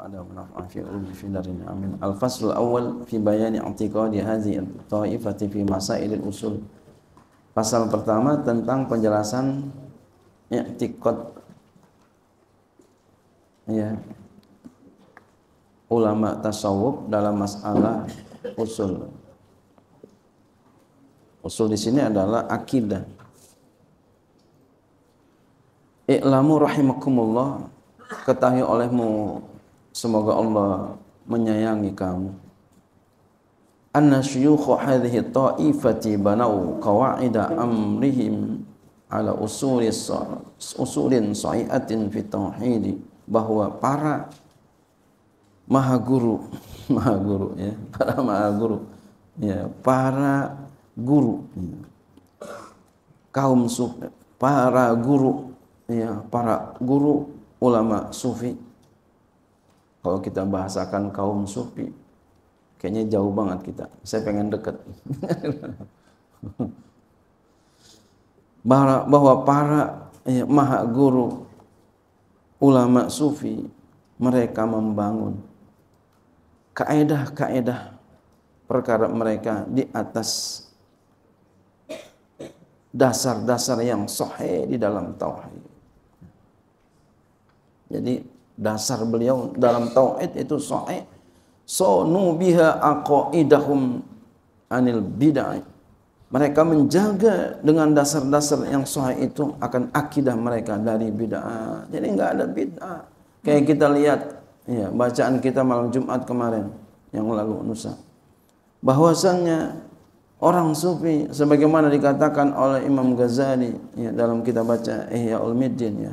وعلى ونفعا في علوم في دار awal الفصل الأول في بيان اعتقاد هذه الطائفة في مسائل الأصول Pasal pertama tentang penjelasan i'tiqad ya ulama tasawuf dalam masalah usul. Usul di sini adalah akidah. I'lamu rahimakumullah ketahui olehmu Semoga Allah menyayangi kamu. Anna syuyukhu hadhihi ta'ifati banau qawaida amrihim ala usuli usulin sa'iatin fi tauhid bahwa para maha guru maha guru ya para maha guru ya para guru ya. kaum sufi para guru ya para guru ulama sufi kalau kita bahasakan kaum sufi, kayaknya jauh banget kita. Saya pengen deket. bahwa para ya, maha guru ulama sufi mereka membangun kaedah-kaedah perkara mereka di atas dasar-dasar yang sahih di dalam tauhid. Jadi Dasar beliau dalam tauhid itu sahih. Sonu biha aqaidahum anil bid'ah. Mereka menjaga dengan dasar-dasar yang sahih itu akan akidah mereka dari bid'ah. Jadi enggak ada bid'ah. Kayak kita lihat ya, bacaan kita malam Jumat kemarin yang lalu Nusa. Bahwasannya orang sufi sebagaimana dikatakan oleh Imam Ghazali ya, dalam kita baca Ihya Ulumuddin ya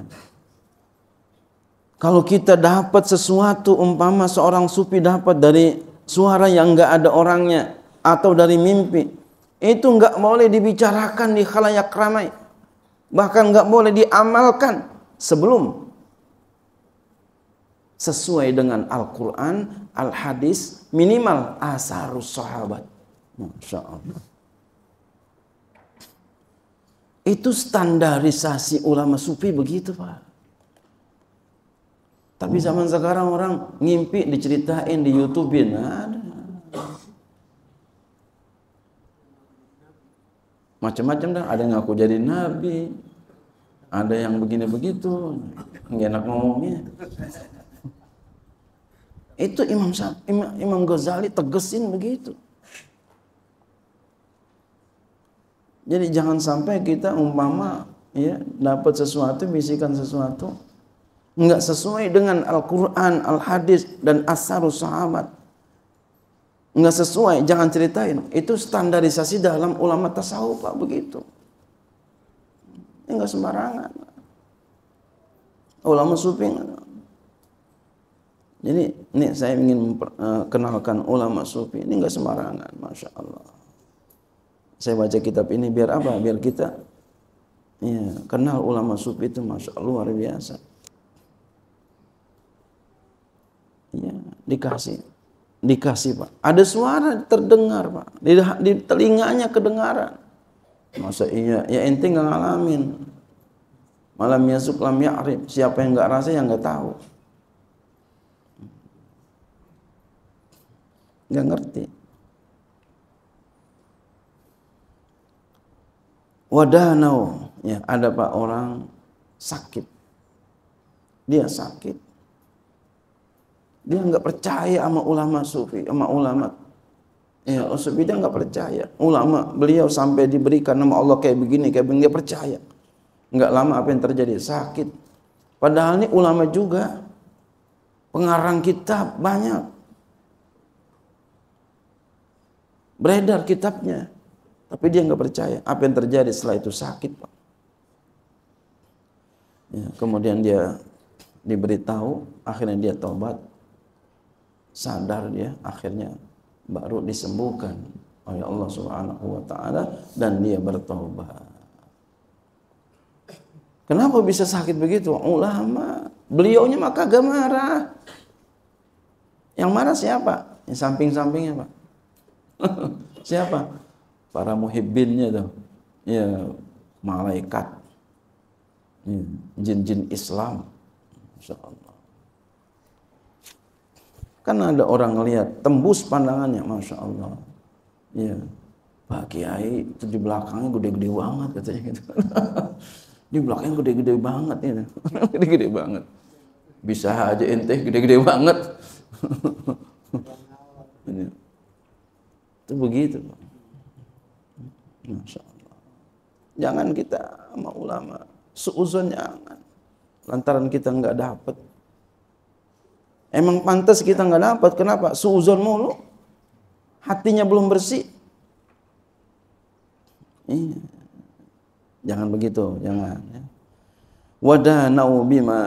kalau kita dapat sesuatu umpama seorang sufi dapat dari suara yang enggak ada orangnya atau dari mimpi, itu enggak boleh dibicarakan di khalayak ramai. Bahkan enggak boleh diamalkan sebelum sesuai dengan Al-Quran, Al-Hadis, minimal asarus sahabat. Masya Allah. Itu standarisasi ulama sufi begitu Pak. Tapi zaman sekarang orang ngimpi diceritain di YouTube YouTubein ada. Macam-macam dah, ada yang aku jadi nabi, ada yang begini begitu, nggak enak ngomongnya. Itu Imam, Imam, Imam Ghazali tegesin begitu. Jadi jangan sampai kita umpama ya dapat sesuatu, misikan sesuatu, nggak sesuai dengan Al-Quran, Al-Hadis dan Asarus Sahabat nggak sesuai, jangan ceritain. Itu standarisasi dalam ulama tasawuf pak begitu. Ini nggak sembarangan. Ulama sufi Jadi ini saya ingin eh, kenalkan ulama sufi ini nggak sembarangan, masya Allah. Saya baca kitab ini biar apa? Biar kita ya, kenal ulama sufi itu masya Allah luar biasa. dikasih dikasih pak ada suara terdengar pak di, di telinganya kedengaran masa iya ya ente nggak ngalamin malam yasuk lam siapa yang nggak rasa yang nggak tahu nggak ngerti wadah ya ada pak orang sakit dia sakit dia nggak percaya sama ulama sufi, sama ulama. Ya, sufi dia nggak percaya. Ulama beliau sampai diberikan nama Allah kayak begini, kayak begini, dia percaya. Nggak lama apa yang terjadi? Sakit. Padahal ini ulama juga. Pengarang kitab banyak. Beredar kitabnya. Tapi dia nggak percaya. Apa yang terjadi setelah itu sakit, Pak. Ya, kemudian dia diberitahu, akhirnya dia tobat, sadar dia akhirnya baru disembuhkan oleh Allah Subhanahu wa taala dan dia bertobat. Kenapa bisa sakit begitu? Ulama. Beliaunya maka gak marah. Yang marah siapa? Yang samping-sampingnya, Pak. siapa? Para muhibbinnya tuh. Ya, malaikat. Ya, jin-jin Islam. Insyaallah. Kan ada orang ngelihat tembus pandangannya, masya Allah. ya Pak Kiai itu di belakangnya gede-gede banget katanya gitu. di belakangnya gede-gede banget ya, gede-gede banget. Bisa aja ente gede-gede banget. Iya. itu begitu. Masya Allah. Jangan kita sama ulama seuzon jangan. Lantaran kita nggak dapet. Emang pantas kita nggak dapat. Kenapa? Suuzon mulu. Hatinya belum bersih. Iya. Jangan begitu, jangan. Ya. Wadanau bima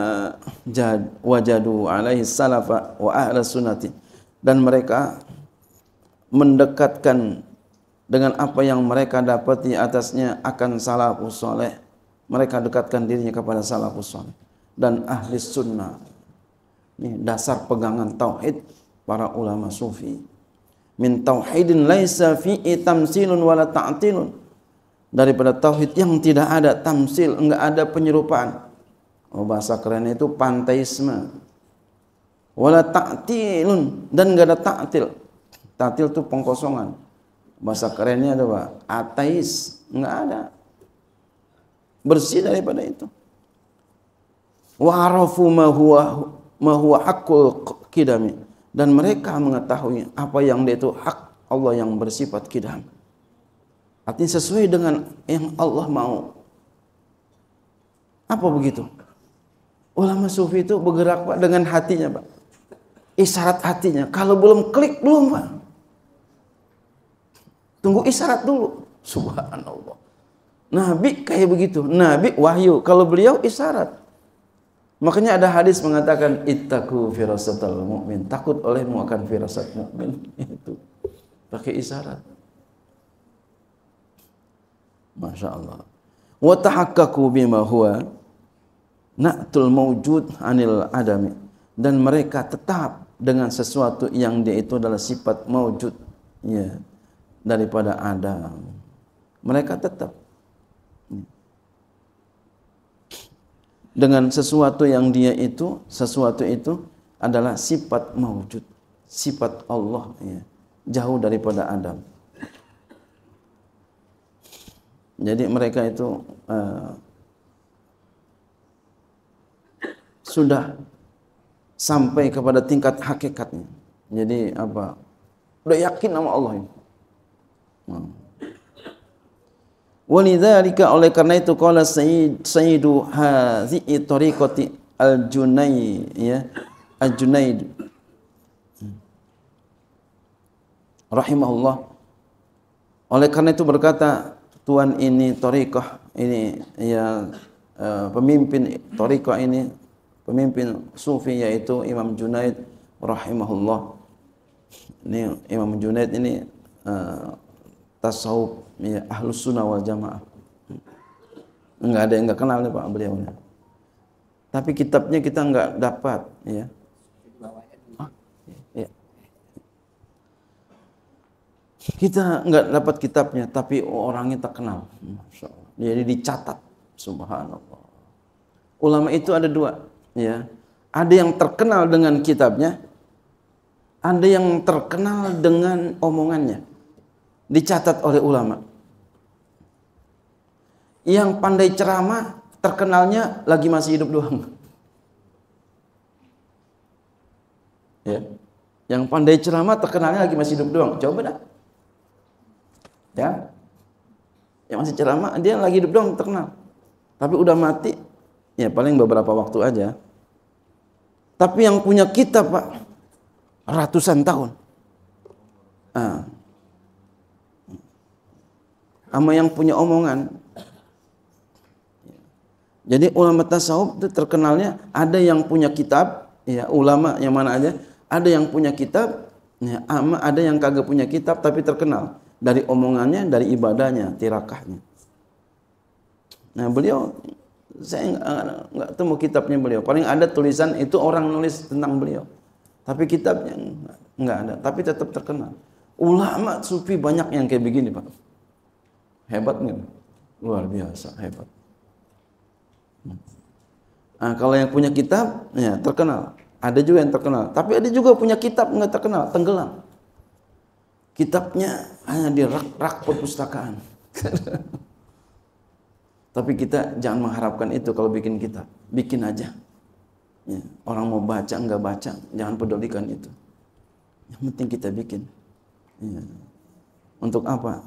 wajadu alaihi salafa wa ahla sunati. Dan mereka mendekatkan dengan apa yang mereka dapati atasnya akan salafus soleh. Mereka dekatkan dirinya kepada salafus soleh dan ahli sunnah dasar pegangan tauhid para ulama sufi. Min tauhidin laisa fi'i tamsilun wala ta'tilun. Daripada tauhid yang tidak ada tamsil, enggak ada penyerupaan. Oh, bahasa keren itu panteisme. Wala ta'tilun dan enggak ada ta'til. Ta'til itu pengkosongan. Bahasa kerennya ada apa? Ateis, enggak ada. Bersih daripada itu. arafu ma huwa mahuwa hakul kidami dan mereka mengetahui apa yang dia itu hak Allah yang bersifat kidam. Artinya sesuai dengan yang Allah mau. Apa begitu? Ulama sufi itu bergerak Pak dengan hatinya Pak. Isyarat hatinya. Kalau belum klik belum Pak. Tunggu isyarat dulu. Subhanallah. Nabi kayak begitu. Nabi wahyu. Kalau beliau isyarat. Makanya ada hadis mengatakan ittaku firasatal mukmin, takut olehmu akan firasat mukmin itu. Pakai isyarat. Masya Allah. Wa tahakkaku bima huwa na'tul mawjud anil adami dan mereka tetap dengan sesuatu yang dia itu adalah sifat mawjud ya daripada Adam. Mereka tetap dengan sesuatu yang dia itu sesuatu itu adalah sifat mawujud sifat Allah ya. jauh daripada Adam jadi mereka itu uh, sudah sampai kepada tingkat hakikatnya jadi apa udah yakin sama Allah ini. Hmm. Walidzalika oleh karena itu qala sayyid sayyidu hadhihi tariqati al Junaid ya al-junaid rahimahullah oleh karena itu berkata tuan ini tariqah ini ya eh, pemimpin tariqah ini pemimpin sufi yaitu Imam Junaid rahimahullah ini Imam Junaid ini uh, tasawuf ya, ahlus sunnah wal jamaah nggak ada yang nggak kenal nih pak beliau tapi kitabnya kita nggak dapat ya kita nggak dapat kitabnya tapi orangnya terkenal jadi dicatat subhanallah ulama itu ada dua ya ada yang terkenal dengan kitabnya ada yang terkenal dengan omongannya dicatat oleh ulama. Yang pandai ceramah terkenalnya lagi masih hidup doang. Ya. Yang pandai ceramah terkenalnya lagi masih hidup doang. Coba dah. Ya. Yang masih ceramah dia lagi hidup doang terkenal. Tapi udah mati ya paling beberapa waktu aja. Tapi yang punya kitab Pak ratusan tahun sama yang punya omongan. Jadi ulama tasawuf itu terkenalnya ada yang punya kitab, ya ulama yang mana aja, ada yang punya kitab, ya, ama ada yang kagak punya kitab tapi terkenal dari omongannya, dari ibadahnya, tirakahnya. Nah beliau saya nggak temu kitabnya beliau. Paling ada tulisan itu orang nulis tentang beliau. Tapi kitabnya nggak ada. Tapi tetap terkenal. Ulama sufi banyak yang kayak begini pak. Hebat nih. Luar biasa, hebat. Nah, kalau yang punya kitab, ya terkenal. Ada juga yang terkenal. Tapi ada juga punya kitab nggak terkenal, tenggelam. Kitabnya hanya di rak-rak perpustakaan. Tapi kita jangan mengharapkan itu kalau bikin kitab. Bikin aja. Ya, orang mau baca nggak baca, jangan pedulikan itu. Yang penting kita bikin. Ya. Untuk apa?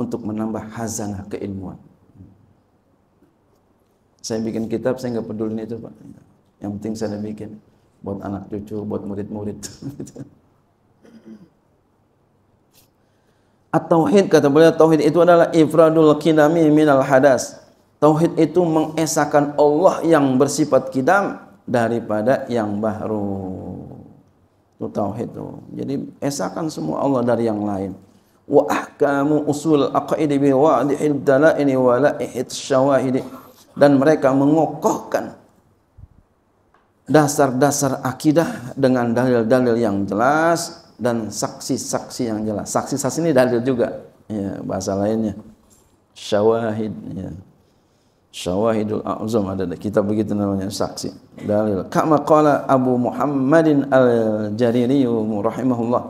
untuk menambah hazanah keilmuan. Saya bikin kitab, saya nggak peduli itu pak. Yang penting saya bikin buat anak cucu, buat murid-murid. At-tauhid kata beliau tauhid itu adalah ifradul kidami minal hadas. Tauhid itu mengesahkan Allah yang bersifat kidam daripada yang baru. Itu tauhid tuh. Jadi esahkan semua Allah dari yang lain wa ahkamu usul aqaidi bi wadihid dalaini wa laihid syawahidi dan mereka mengokohkan dasar-dasar akidah dengan dalil-dalil yang jelas dan saksi-saksi yang jelas. Saksi-saksi ini dalil juga, ya, bahasa lainnya. Syawahid, ya. Syawahidul A'zam ada di kitab begitu namanya saksi dalil. Kama qala Abu Muhammadin Al-Jariri rahimahullah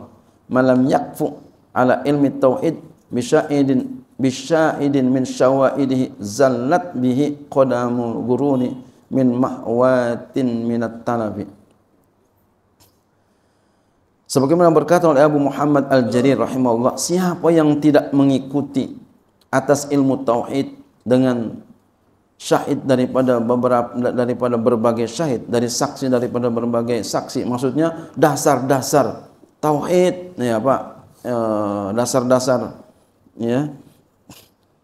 malam yakfu ala ilmi tauhid bisya'idin bisya'idin min syawaidihi zallat bihi qadamul guruni min mahwatin minat talabi Sebagaimana berkata oleh Abu Muhammad Al-Jarir rahimahullah, siapa yang tidak mengikuti atas ilmu tauhid dengan syahid daripada beberapa daripada berbagai syahid, dari saksi daripada berbagai saksi, maksudnya dasar-dasar tauhid, ya Pak, Eh, dasar-dasar ya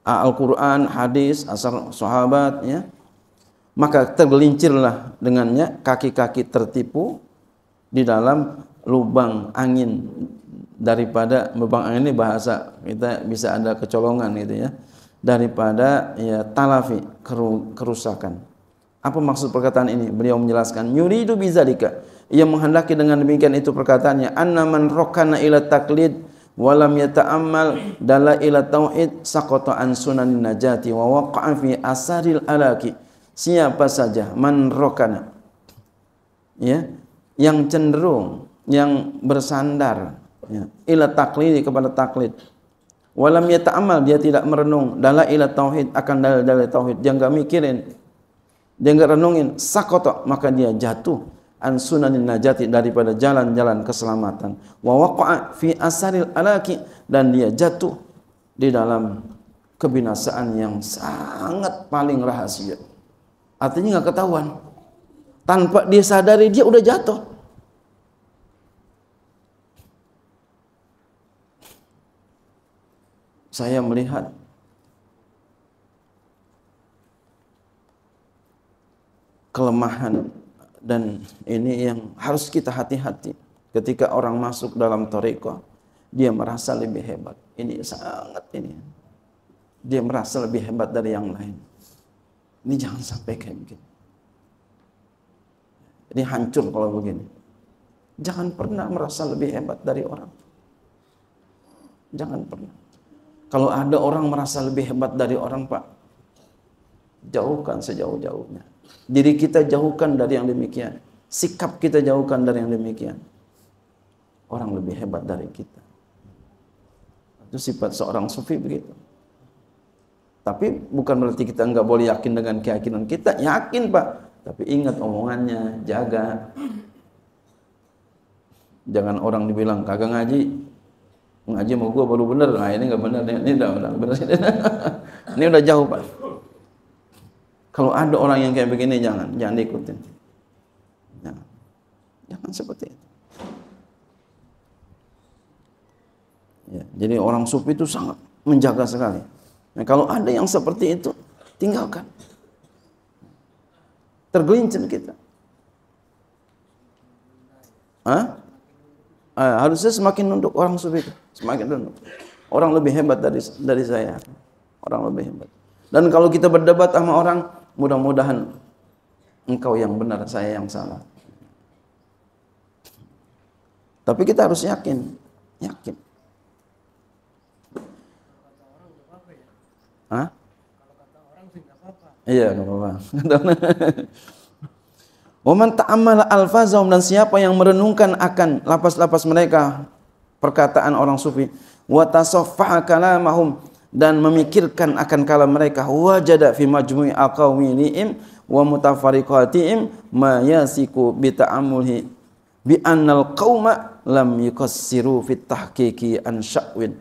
ah, Al-Qur'an, hadis, asar sahabat ya. Maka tergelincirlah dengannya kaki-kaki tertipu di dalam lubang angin daripada lubang angin ini bahasa kita bisa ada kecolongan gitu ya daripada ya talafi kerusakan apa maksud perkataan ini beliau menjelaskan yuridu bizalika ia menghendaki dengan demikian itu perkataannya anna man rokana ila taklid walam yata'ammal dala ila tauhid saqata an sunanin najati wa waqa'a fi asaril alaki siapa saja man rokana ya yang cenderung yang bersandar ya, ila taklid kepada taklid walam yata'amal dia tidak merenung dala ila tauhid akan dalil-dalil tauhid dia enggak mikirin dia enggak renungin sakota maka dia jatuh an sunanin najati daripada jalan-jalan keselamatan wa waqa'a fi asaril alaki dan dia jatuh di dalam kebinasaan yang sangat paling rahasia artinya nggak ketahuan tanpa dia sadari dia udah jatuh saya melihat kelemahan dan ini yang harus kita hati-hati ketika orang masuk dalam toriko dia merasa lebih hebat ini sangat ini dia merasa lebih hebat dari yang lain ini jangan sampai kayak begini ini hancur kalau begini jangan pernah merasa lebih hebat dari orang jangan pernah kalau ada orang merasa lebih hebat dari orang pak jauhkan sejauh-jauhnya. Diri kita jauhkan dari yang demikian. Sikap kita jauhkan dari yang demikian. Orang lebih hebat dari kita. Itu sifat seorang sufi begitu. Tapi bukan berarti kita nggak boleh yakin dengan keyakinan kita. Yakin pak. Tapi ingat omongannya, jaga. Jangan orang dibilang kagak ngaji. Ngaji mau gua baru bener. Nah ini nggak bener. Ini udah, bener. ini udah jauh pak. Kalau ada orang yang kayak begini jangan, jangan diikutin. Jangan, ya. jangan seperti itu. Ya, jadi orang sufi itu sangat menjaga sekali. Nah, kalau ada yang seperti itu, tinggalkan. Tergelincir kita. Hah? Eh, harusnya semakin untuk orang sufi itu, semakin nunduk. Orang lebih hebat dari dari saya. Orang lebih hebat. Dan kalau kita berdebat sama orang, Mudah-mudahan engkau yang benar, saya yang salah. Tapi kita harus yakin, yakin. Hah? Iya, nggak apa-apa. Waman ta'amala alfazahum dan siapa yang merenungkan akan lapas-lapas mereka perkataan orang sufi wa tasaffaha kalamahum dan memikirkan akan kala mereka wajada fi majmu'i aqawilihim wa mutafariqatihim ma yasiku bi ta'amulhi bi annal qauma lam yukassiru fit tahqiqi an sya'win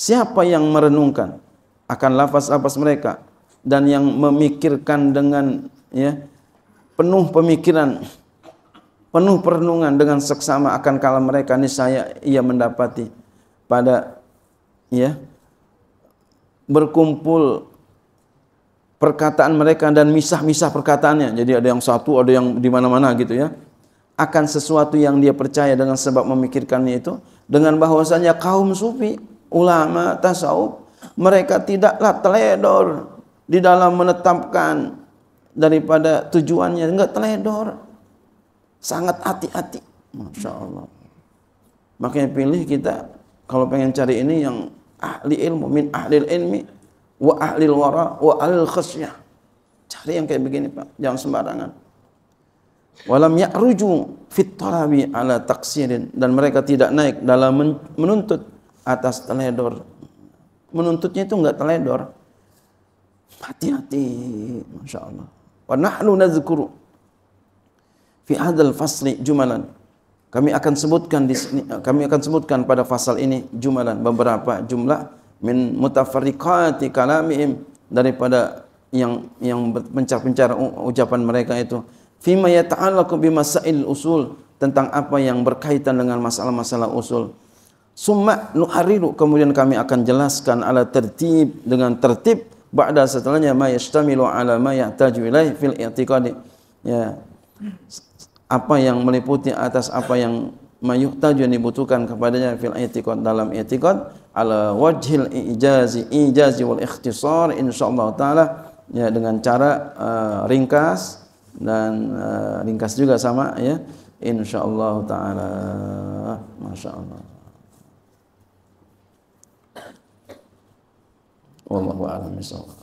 Siapa yang merenungkan akan lafaz-lafaz mereka dan yang memikirkan dengan ya penuh pemikiran penuh perenungan dengan seksama akan kala mereka niscaya ia mendapati pada ya berkumpul perkataan mereka dan misah-misah perkataannya. Jadi ada yang satu, ada yang di mana-mana gitu ya. Akan sesuatu yang dia percaya dengan sebab memikirkannya itu dengan bahwasanya kaum sufi, ulama, tasawuf mereka tidaklah teledor di dalam menetapkan daripada tujuannya enggak teledor sangat hati-hati Masya Allah makanya pilih kita kalau pengen cari ini yang ahli ilmu min ahli ilmi wa ahli wara wa ahli khasyah cari yang kayak begini Pak jangan sembarangan walam ya'ruju fit talabi ala taksirin dan mereka tidak naik dalam menuntut atas teledor menuntutnya itu enggak teledor hati-hati masyaAllah. wa nahnu nazkuru fi hadzal fasli jumalan kami akan sebutkan di sini, kami akan sebutkan pada fasal ini jumalan beberapa jumlah min mutafarriqati kalamihim daripada yang yang mencar pencar ucapan mereka itu fima yata'allaqu bimasail usul tentang apa yang berkaitan dengan masalah-masalah usul. Summa nuhariru kemudian kami akan jelaskan ala tertib dengan tertib ba'da setelahnya ma yashtamilu ala ma yahtaju ilaih fil i'tiqadi. Ya apa yang meliputi atas apa yang mayuhtaju yang dibutuhkan kepadanya fil i'tiqad dalam i'tiqad ala wajhil ijazi ijazi wal ikhtisar insyaallah taala ya dengan cara uh, ringkas dan uh, ringkas juga sama ya insyaallah taala masyaallah wallahu a'lam bissawab